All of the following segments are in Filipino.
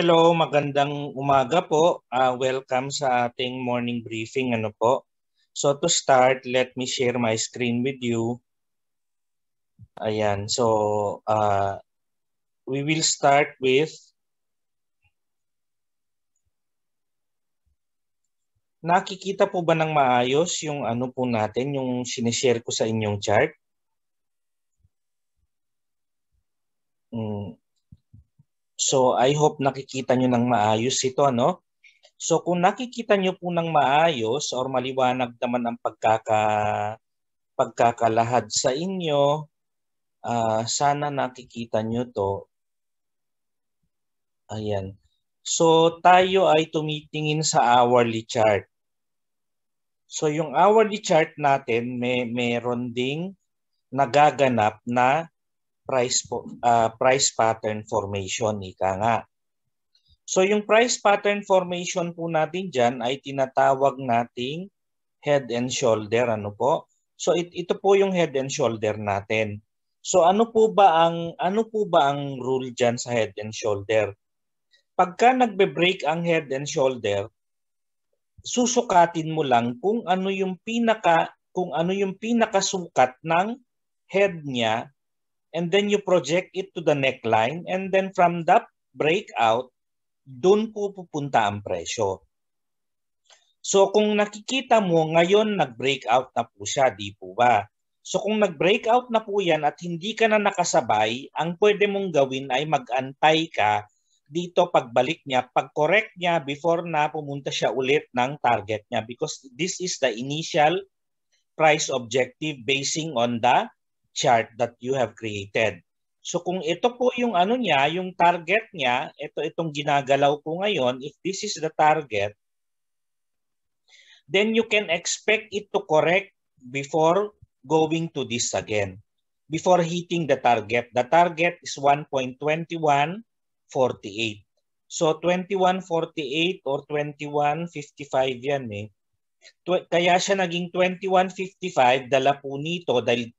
Hello, magandang umaga po. Uh, welcome sa ating morning briefing. Ano po? So to start, let me share my screen with you. Ayan, so uh, we will start with Nakikita po ba ng maayos yung ano po natin, yung sinishare ko sa inyong chart? Mm, So I hope nakikita nyo ng maayos ito. Ano? So kung nakikita nyo po ng maayos or maliwanag naman ang pagkaka, pagkakalahad sa inyo, uh, sana nakikita nyo to. Ayan. So tayo ay tumitingin sa hourly chart. So yung hourly chart natin may meron ding nagaganap na price po, uh, price pattern formation ika nga. So yung price pattern formation po natin diyan ay tinatawag nating head and shoulder ano po. So it, ito po yung head and shoulder natin. So ano po ba ang ano po ba ang rule diyan sa head and shoulder? Pagka nagbe-break ang head and shoulder, susukatin mo lang kung ano yung pinaka kung ano yung pinakasukat ng head niya and then you project it to the neckline and then from that breakout, doon po pupunta ang presyo. So kung nakikita mo ngayon nag-breakout na po siya, di po ba? So kung nag-breakout na po yan at hindi ka na nakasabay, ang pwede mong gawin ay mag-antay ka dito pagbalik niya, pag-correct niya before na pumunta siya ulit ng target niya because this is the initial price objective basing on the chart that you have created. So kung ito po yung ano niya, yung target niya, ito itong ginagalaw ko ngayon, if this is the target, then you can expect it to correct before going to this again. Before hitting the target, the target is 1.2148. So 2148 or 2155 yan eh. Kaya siya naging 2155, dala po nito dahil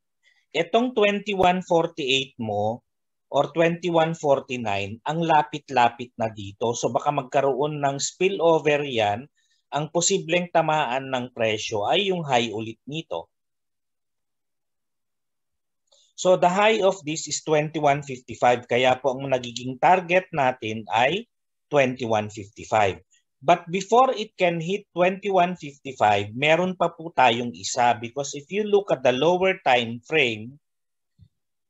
Itong 2148 mo or 2149, ang lapit-lapit na dito. So baka magkaroon ng spillover yan. Ang posibleng tamaan ng presyo ay yung high ulit nito. So the high of this is 2155. Kaya po ang nagiging target natin ay 2155. But before it can hit 2155, meron pa po tayong isa because if you look at the lower time frame,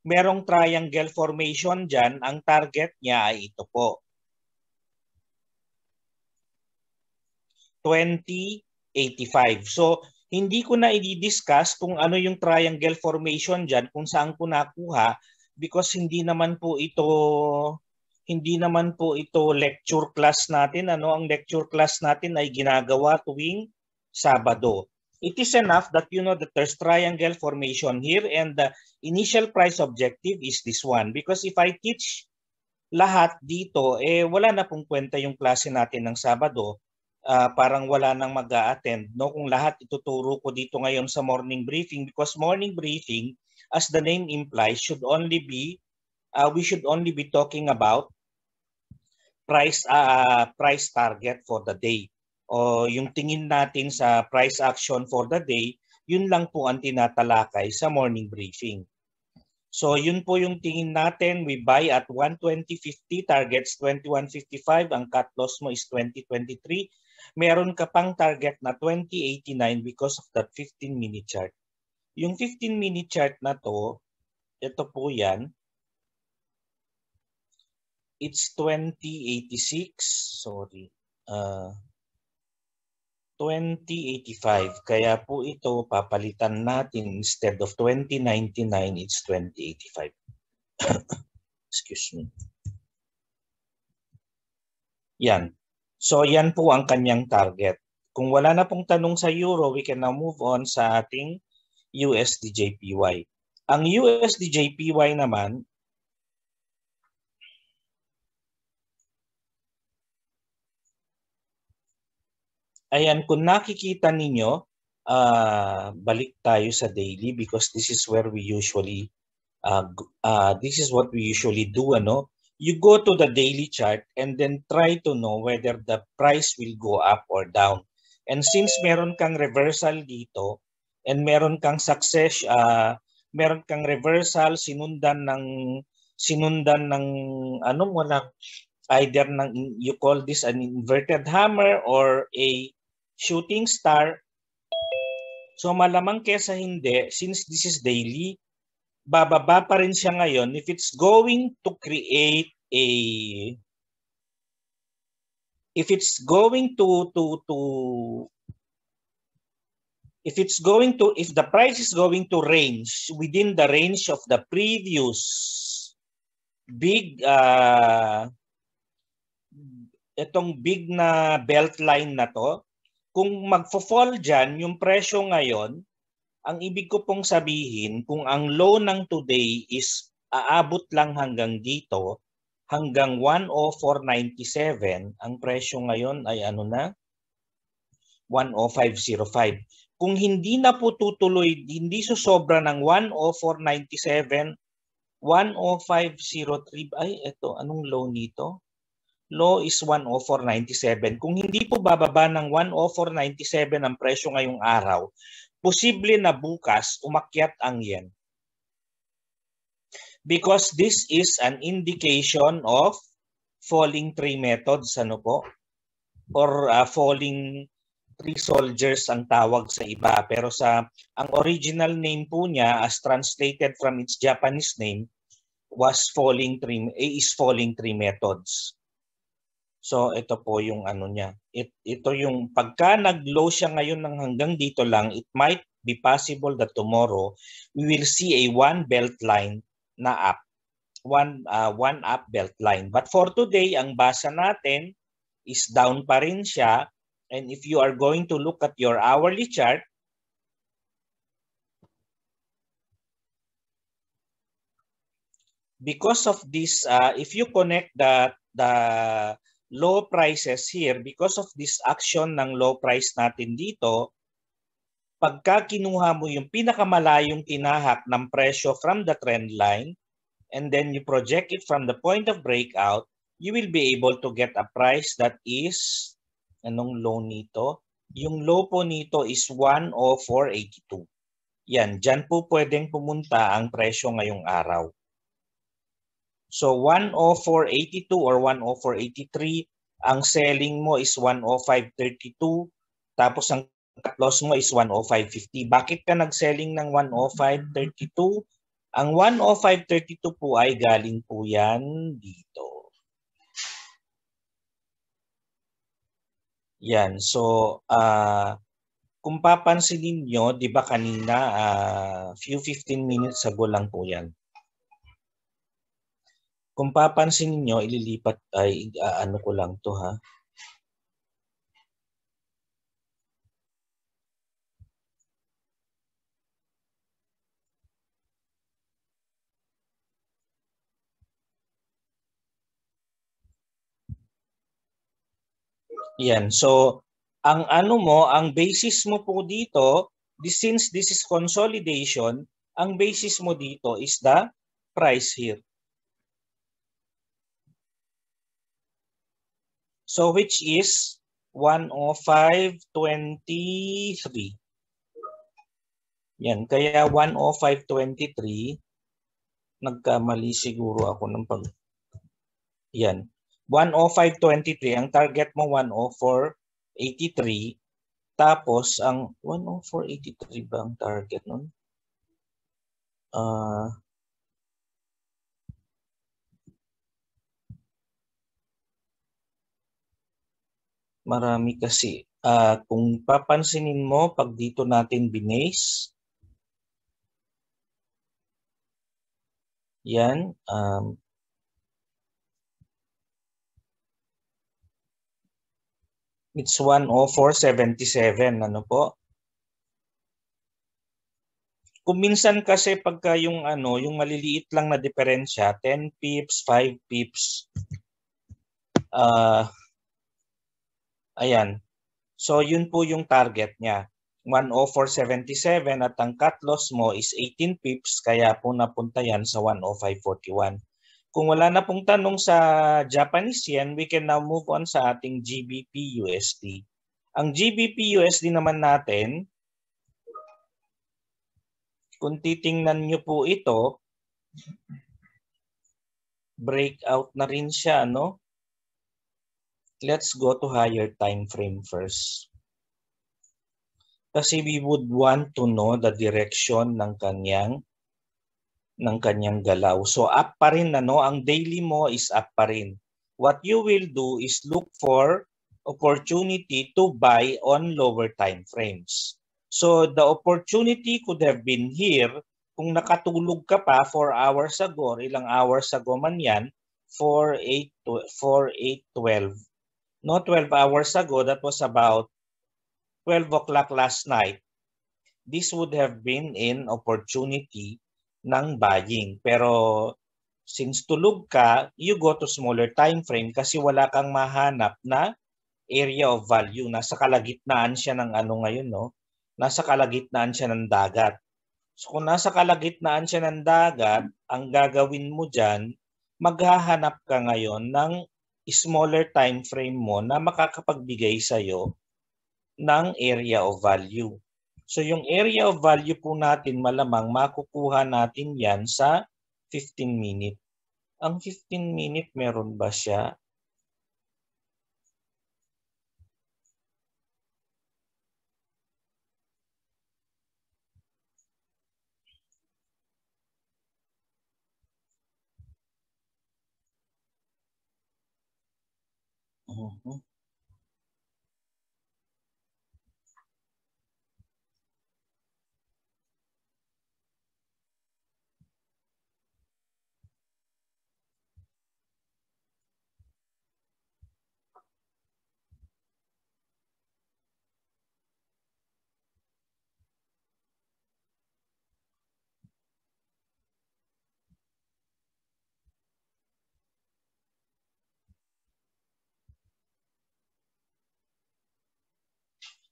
merong triangle formation dyan. Ang target niya ay ito po. 2085. So, hindi ko na i-discuss kung ano yung triangle formation dyan, kung saan ko nakuha, because hindi naman po ito hindi naman po ito lecture class natin. Ano ang lecture class natin ay ginagawa tuwing Sabado. It is enough that you know that there's triangle formation here and the initial price objective is this one. Because if I teach lahat dito, eh wala na pong kwenta yung klase natin ng Sabado. Uh, parang wala nang mag attend no? Kung lahat ituturo ko dito ngayon sa morning briefing because morning briefing, as the name implies, should only be, uh, we should only be talking about price uh, price target for the day o yung tingin natin sa price action for the day yun lang po ang tinatalakay sa morning briefing so yun po yung tingin natin we buy at 120.50 targets 21.55 ang cut loss mo is 20.23 meron ka pang target na 20.89 because of that 15 minute chart yung 15 minute chart na to ito po yan It's 2086. Sorry. Uh, 2085. Kaya po ito, papalitan natin instead of 2099, it's 2085. Excuse me. Yan. So yan po ang kanyang target. Kung wala na pong tanong sa Euro, we can now move on sa ating USDJPY. Ang USDJPY naman Ayan, kung nakikita ninyo, uh, balik tayo sa daily because this is where we usually, uh, uh, this is what we usually do, ano? You go to the daily chart and then try to know whether the price will go up or down. And since meron kang reversal dito and meron kang success, uh, meron kang reversal, sinundan ng, sinundan ng, ano mo lang, either ng, you call this an inverted hammer or a shooting star. So malamang kesa hindi, since this is daily, bababa pa rin siya ngayon if it's going to create a if it's going to to to if it's going to if the price is going to range within the range of the previous big uh itong big na belt line na to kung magfo-fall dyan, yung presyo ngayon, ang ibig ko pong sabihin, kung ang low ng today is aabot lang hanggang dito, hanggang 104.97, ang presyo ngayon ay ano na? 105.05. Kung hindi na po tutuloy, hindi susobra ng 104.97, 105.03, ay eto, anong low nito? low is 104.97. Kung hindi po bababa ng 104.97 ang presyo ngayong araw, posible na bukas umakyat ang yen. Because this is an indication of falling three methods, ano po? Or uh, falling three soldiers ang tawag sa iba. Pero sa ang original name po niya as translated from its Japanese name was falling three eh, is falling three methods. So ito po yung ano niya. It, ito yung pagka nag-low siya ngayon ng hanggang dito lang, it might be possible that tomorrow we will see a one belt line na up. One, uh, one up belt line. But for today, ang basa natin is down pa rin siya. And if you are going to look at your hourly chart, because of this, uh, if you connect the, the low prices here, because of this action ng low price natin dito, pagka kinuha mo yung pinakamalayong tinahak ng presyo from the trend line, and then you project it from the point of breakout, you will be able to get a price that is, anong low nito? Yung low po nito is 104.82. Yan, dyan po pwedeng pumunta ang presyo ngayong araw. So 104.82 or 104.83, ang selling mo is 105.32, tapos ang cut loss mo is 105.50. Bakit ka nag-selling ng 105.32? Ang 105.32 po ay galing po yan dito. Yan, so uh, kung papansinin nyo, di ba kanina, uh, few 15 minutes ago lang po yan. Kung papansin niyo, ililipat ay ano ko lang to ha. Yan. So, ang ano mo, ang basis mo po dito, since this is consolidation, ang basis mo dito is the price here. So which is 105.23. Yan. Kaya 105.23 nagkamali siguro ako ng pag... Yan. 105.23. Ang target mo 104.83. Tapos ang 104.83 bang target noon? Ah... Uh, Marami kasi. Uh, kung papansinin mo, pag dito natin binase, yan, um, it's 104.77, ano po? Kung minsan kasi pagka yung ano, yung maliliit lang na diferensya, 10 pips, 5 pips, ah, uh, Ayan. So yun po yung target niya. 104.77 at ang cut loss mo is 18 pips kaya po napunta yan sa 105.41. Kung wala na pong tanong sa Japanese yen, we can now move on sa ating GBP USD. Ang GBP USD naman natin, kung titingnan nyo po ito, breakout na rin siya, no? let's go to higher time frame first. Kasi we would want to know the direction ng kanyang ng kanyang galaw. So up pa rin no, ang daily mo is up pa rin. What you will do is look for opportunity to buy on lower time frames. So the opportunity could have been here kung nakatulog ka pa 4 hours ago, ilang hours ago man yan, 4, 8, 4, 8, 12, not 12 hours ago, that was about 12 o'clock last night, this would have been an opportunity ng buying. Pero since tulog ka, you go to smaller time frame kasi wala kang mahanap na area of value. Nasa kalagitnaan siya ng ano ngayon, no? Nasa kalagitnaan siya ng dagat. So kung nasa kalagitnaan siya ng dagat, ang gagawin mo dyan, maghahanap ka ngayon ng smaller time frame mo na makakapagbigay sa iyo ng area of value. So yung area of value po natin malamang makukuha natin yan sa 15 minute. Ang 15 minute meron ba siya? Uhum.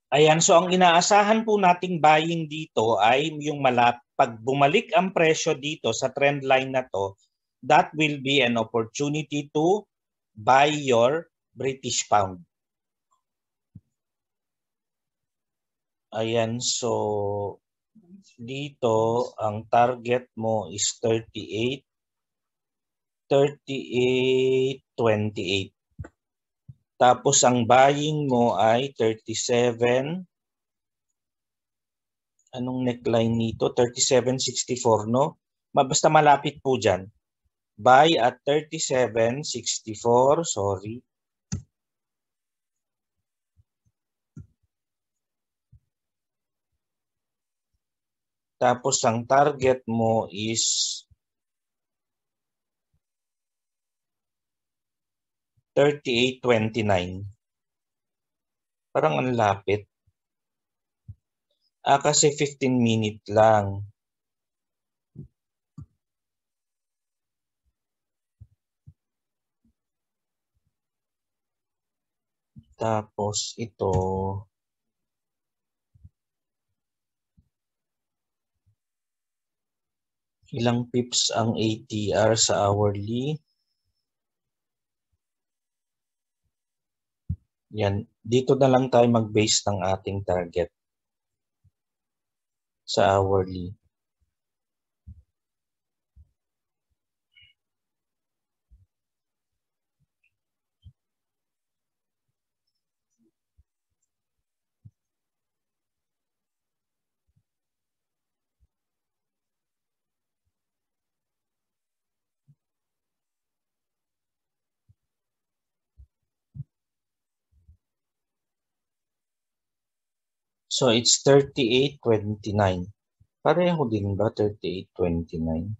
Ayan, so ang inaasahan po nating buying dito ay yung malap pag bumalik ang presyo dito sa trend line na to, that will be an opportunity to buy your British pound. Ayan, so dito ang target mo is 38 38.28. Tapos ang buying mo ay 37 anong neckline nito? 3764 no? Basta malapit po diyan. Buy at 3764, sorry. Tapos ang target mo is 3829. Parang ang lapit. Ah, kasi 15 minute lang. Tapos ito, ilang pips ang ATR sa hourly? Yan. Dito na lang tayo mag-base ng ating target sa hourly. So it's 3829. Pareho din ba 3829?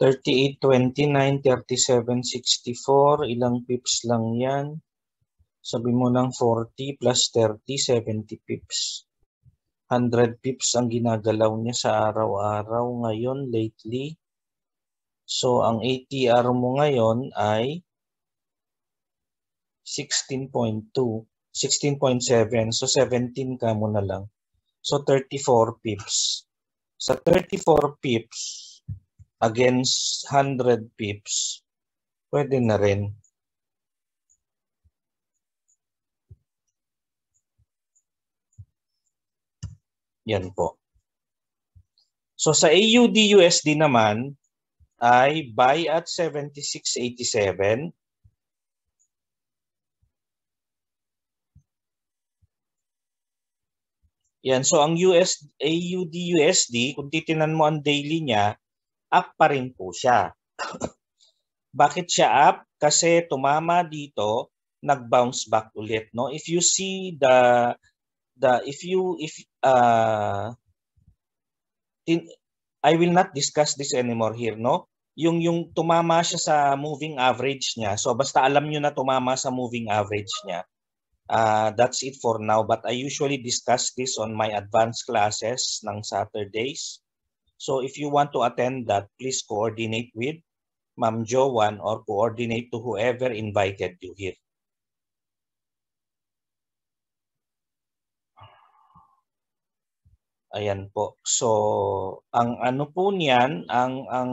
3829, ilang pips lang yan. Sabi mo ng 40 plus 30, 70 pips. 100 pips ang ginagalaw niya sa araw-araw ngayon lately. So ang ATR mo ngayon ay 16.2. 16.7. So 17 ka muna lang. So 34 pips. Sa 34 pips against 100 pips, pwede na rin. Yan po. So sa AUDUSD naman ay buy at 76.87 Yan, so ang US, AUD USD, kung titinan mo ang daily niya, up pa rin po siya. Bakit siya up? Kasi tumama dito, nag-bounce back ulit, no? If you see the the if you if uh in, I will not discuss this anymore here, no? Yung yung tumama siya sa moving average niya. So basta alam niyo na tumama sa moving average niya Uh, that's it for now. But I usually discuss this on my advanced classes ng Saturdays. So if you want to attend that, please coordinate with Ma'am Joan or coordinate to whoever invited you here. Ayan po. So, ang ano po niyan, ang, ang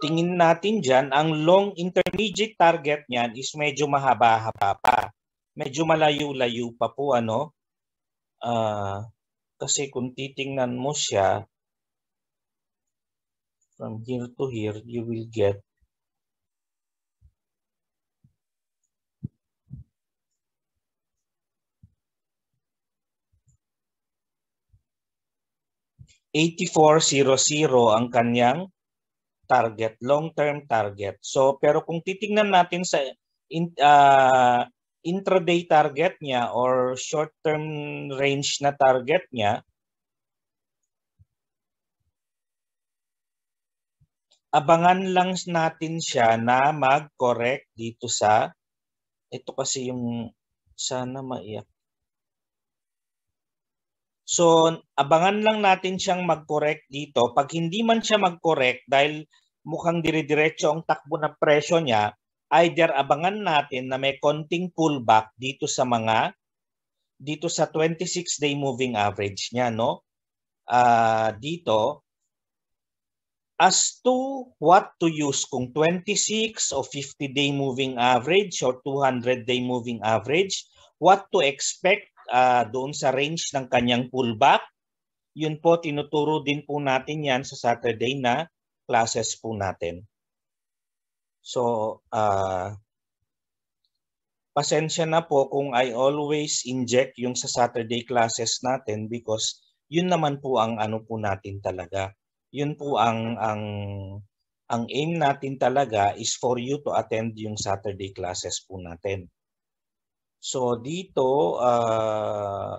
tingin natin dyan, ang long intermediate target niyan is medyo mahaba-haba pa medyo malayo-layo pa po ano. Uh, kasi kung titingnan mo siya from here to here, you will get eighty zero ang kanyang target, long-term target. So, pero kung titingnan natin sa in, uh, intraday target niya or short-term range na target niya abangan lang natin siya na mag-correct dito sa ito kasi yung sana maiyak. So, abangan lang natin siyang mag-correct dito. Pag hindi man siya mag-correct dahil mukhang dire-diretso ang takbo ng presyo niya, either abangan natin na may konting pullback dito sa mga dito sa 26 day moving average niya no uh, dito as to what to use kung 26 or 50 day moving average or 200 day moving average what to expect uh, doon sa range ng kanyang pullback yun po tinuturo din po natin yan sa Saturday na classes po natin So, uh, pasensya na po kung I always inject yung sa Saturday classes natin because yun naman po ang ano po natin talaga. Yun po ang ang ang aim natin talaga is for you to attend yung Saturday classes po natin. So dito uh,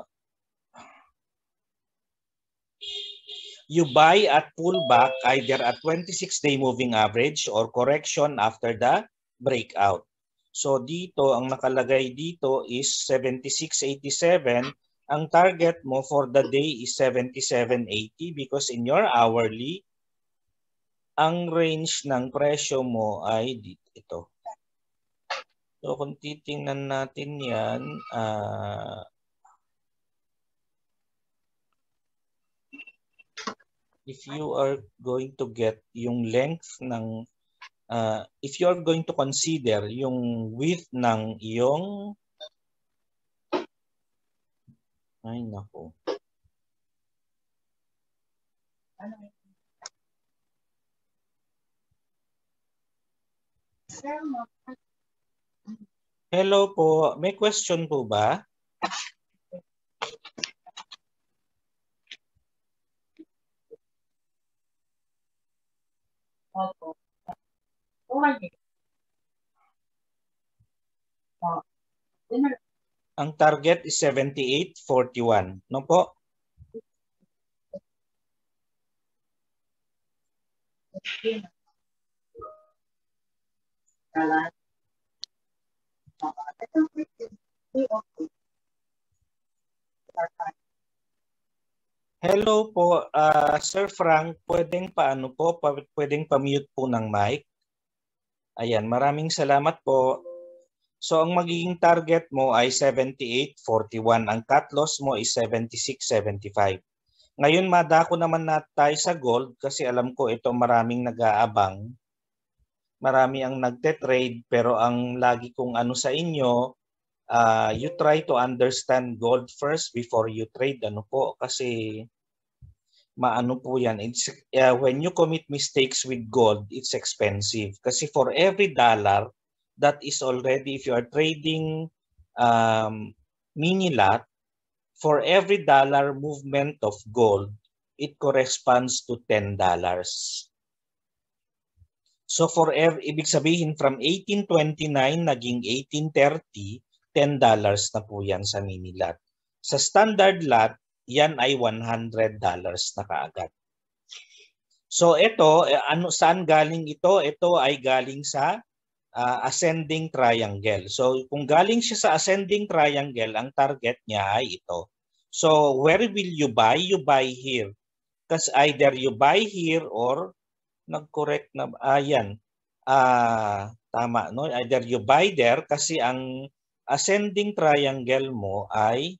you buy at pullback either at 26-day moving average or correction after the breakout. So dito, ang nakalagay dito is 76.87. Ang target mo for the day is 77.80 because in your hourly, ang range ng presyo mo ay dito. Ito. So kung titingnan natin yan, uh, if you are going to get yung length ng uh, if you are going to consider yung width ng iyong ay nako Hello po, may question po ba? Oh Umali. Oh. Ang target is 78.41. No po? Okay. Hello po, uh, Sir Frank, pwedeng paano po, pwedeng pa-mute po ng mic. Ayan, maraming salamat po. So ang magiging target mo ay 78.41. Ang cut loss mo is 76.75. Ngayon madako naman na tayo sa gold kasi alam ko ito maraming nag-aabang. Marami ang nagte-trade pero ang lagi kong ano sa inyo, uh, you try to understand gold first before you trade. Ano po? Kasi maano po yan. It's, uh, when you commit mistakes with gold, it's expensive. Kasi for every dollar, that is already, if you are trading um, mini lot, for every dollar movement of gold, it corresponds to $10. dollars So for every, ibig sabihin from 1829 naging 1830, $10 na po yan sa mini lot. Sa standard lot, yan ay $100 na kaagad. So ito, eh, ano, saan galing ito? Ito ay galing sa uh, ascending triangle. So kung galing siya sa ascending triangle, ang target niya ay ito. So where will you buy? You buy here. Because either you buy here or nag-correct na, ayan, ah, uh, tama, no? either you buy there kasi ang ascending triangle mo ay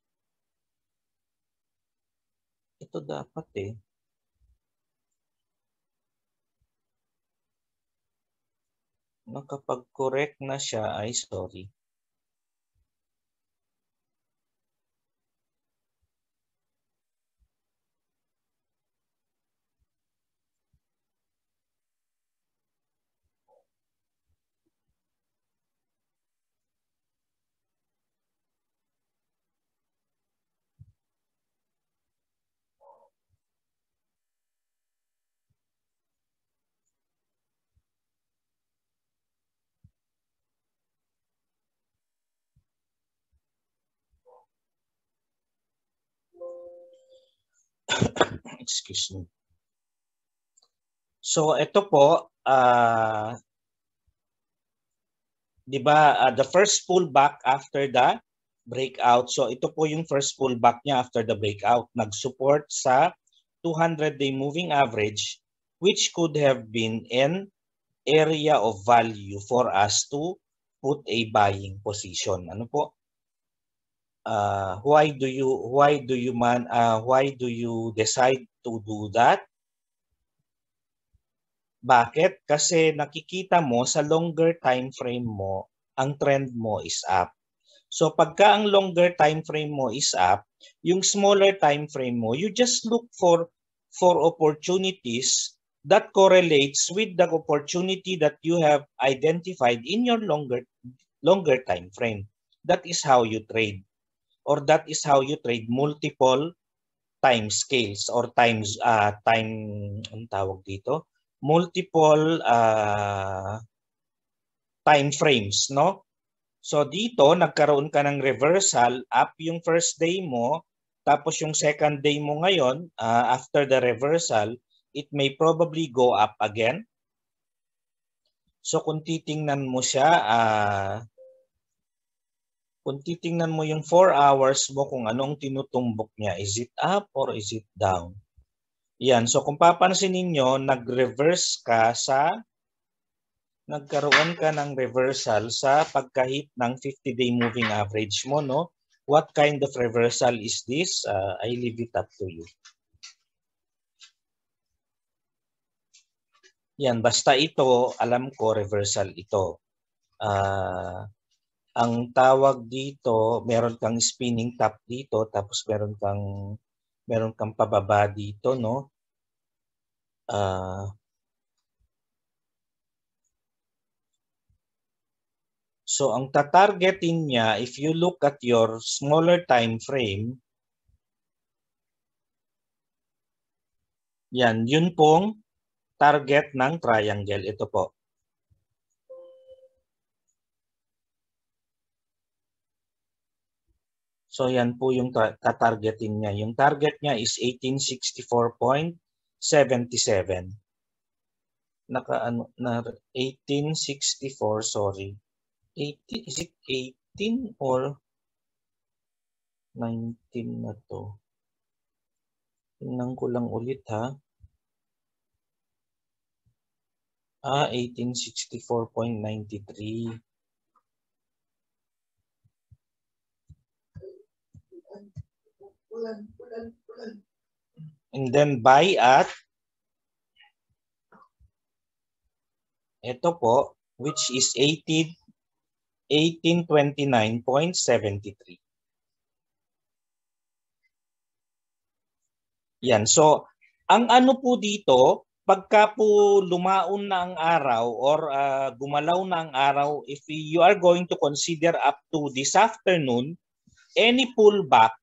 ito dapat eh. Nakapag-correct na siya ay sorry. Excuse me. So ito po, uh, di ba, uh, the first pullback after the breakout. So ito po yung first pullback niya after the breakout. Nag-support sa 200-day moving average which could have been an area of value for us to put a buying position. Ano po? uh, why do you why do you man uh, why do you decide to do that bakit kasi nakikita mo sa longer time frame mo ang trend mo is up so pagka ang longer time frame mo is up yung smaller time frame mo you just look for for opportunities that correlates with the opportunity that you have identified in your longer longer time frame that is how you trade or that is how you trade multiple time scales or times uh, time ang ah, tawag dito multiple uh, time frames no so dito nagkaroon ka ng reversal up yung first day mo tapos yung second day mo ngayon uh, after the reversal it may probably go up again so kung titingnan mo siya uh, kung titingnan mo yung 4 hours mo kung anong tinutumbok niya, is it up or is it down? Yan. So kung papansin ninyo, nag-reverse ka sa nagkaroon ka ng reversal sa pagkahit ng 50-day moving average mo, no? What kind of reversal is this? Uh, I leave it up to you. Yan, basta ito, alam ko reversal ito. Uh, ang tawag dito, meron kang spinning top dito, tapos meron kang meron kang pababa dito, no? Uh, So ang tatargetin niya, if you look at your smaller time frame, yan, yun pong target ng triangle. Ito po. So yan po yung ka-targeting niya. Yung target niya is 1864.77. Naka ano, na 1864, sorry. 80, is it 18 or 19 na to? Tingnan ko lang ulit ha. Ah, 1864.93. ulan, ulan, ulan. And then by at ito po which is 18 1829.73. Yan. So, ang ano po dito, pagka po lumaon na ang araw or uh, gumalaw na ang araw, if you are going to consider up to this afternoon, any pullback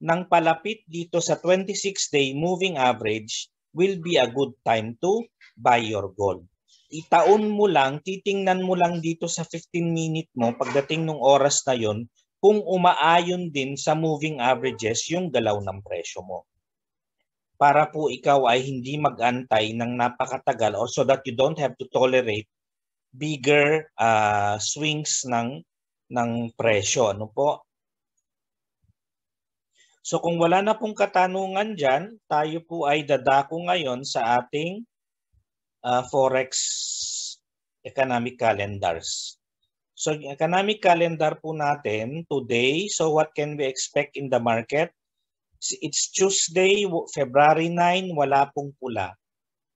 ng palapit dito sa 26-day moving average will be a good time to buy your gold. Itaon mo lang, titingnan mo lang dito sa 15-minute mo pagdating ng oras na yon kung umaayon din sa moving averages yung galaw ng presyo mo. Para po ikaw ay hindi mag-antay ng napakatagal or so that you don't have to tolerate bigger uh, swings ng ng presyo ano po So kung wala na pong katanungan dyan, tayo po ay dadako ngayon sa ating uh, Forex economic calendars. So economic calendar po natin today, so what can we expect in the market? It's Tuesday, February 9, wala pong pula.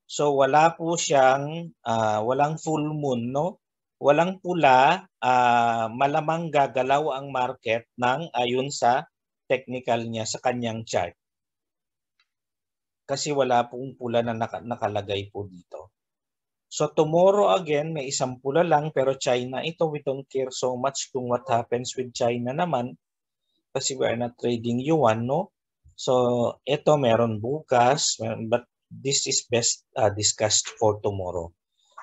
So wala po siyang, uh, walang full moon, no? Walang pula, uh, malamang gagalaw ang market ng ayun sa technical niya sa kanyang chart. Kasi wala pong pula na nakalagay po dito. So tomorrow again, may isang pula lang pero China ito. We don't care so much kung what happens with China naman kasi we are not trading yuan, no? So ito meron bukas but this is best uh, discussed for tomorrow.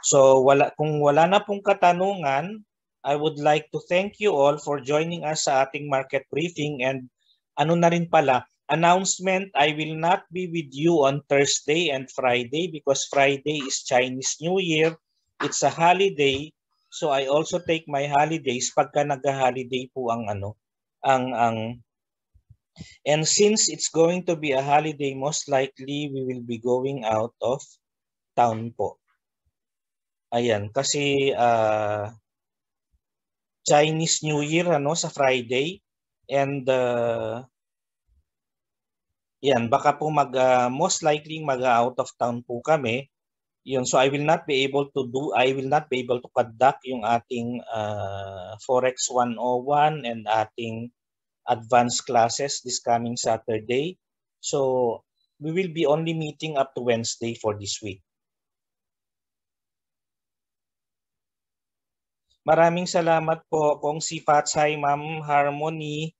So wala kung wala na pong katanungan, I would like to thank you all for joining us sa ating market briefing and ano na rin pala, announcement, I will not be with you on Thursday and Friday because Friday is Chinese New Year. It's a holiday. So I also take my holidays pagka nag-holiday po ang ano, ang ang And since it's going to be a holiday, most likely we will be going out of town po. Ayan, kasi uh, Chinese New Year ano sa Friday, And uh, yan, baka po mag, uh, most likely mag-out uh, of town po kami. Yun, so I will not be able to do, I will not be able to conduct yung ating uh, Forex 101 and ating advanced classes this coming Saturday. So we will be only meeting up to Wednesday for this week. Maraming salamat po kong si Ma'am Harmony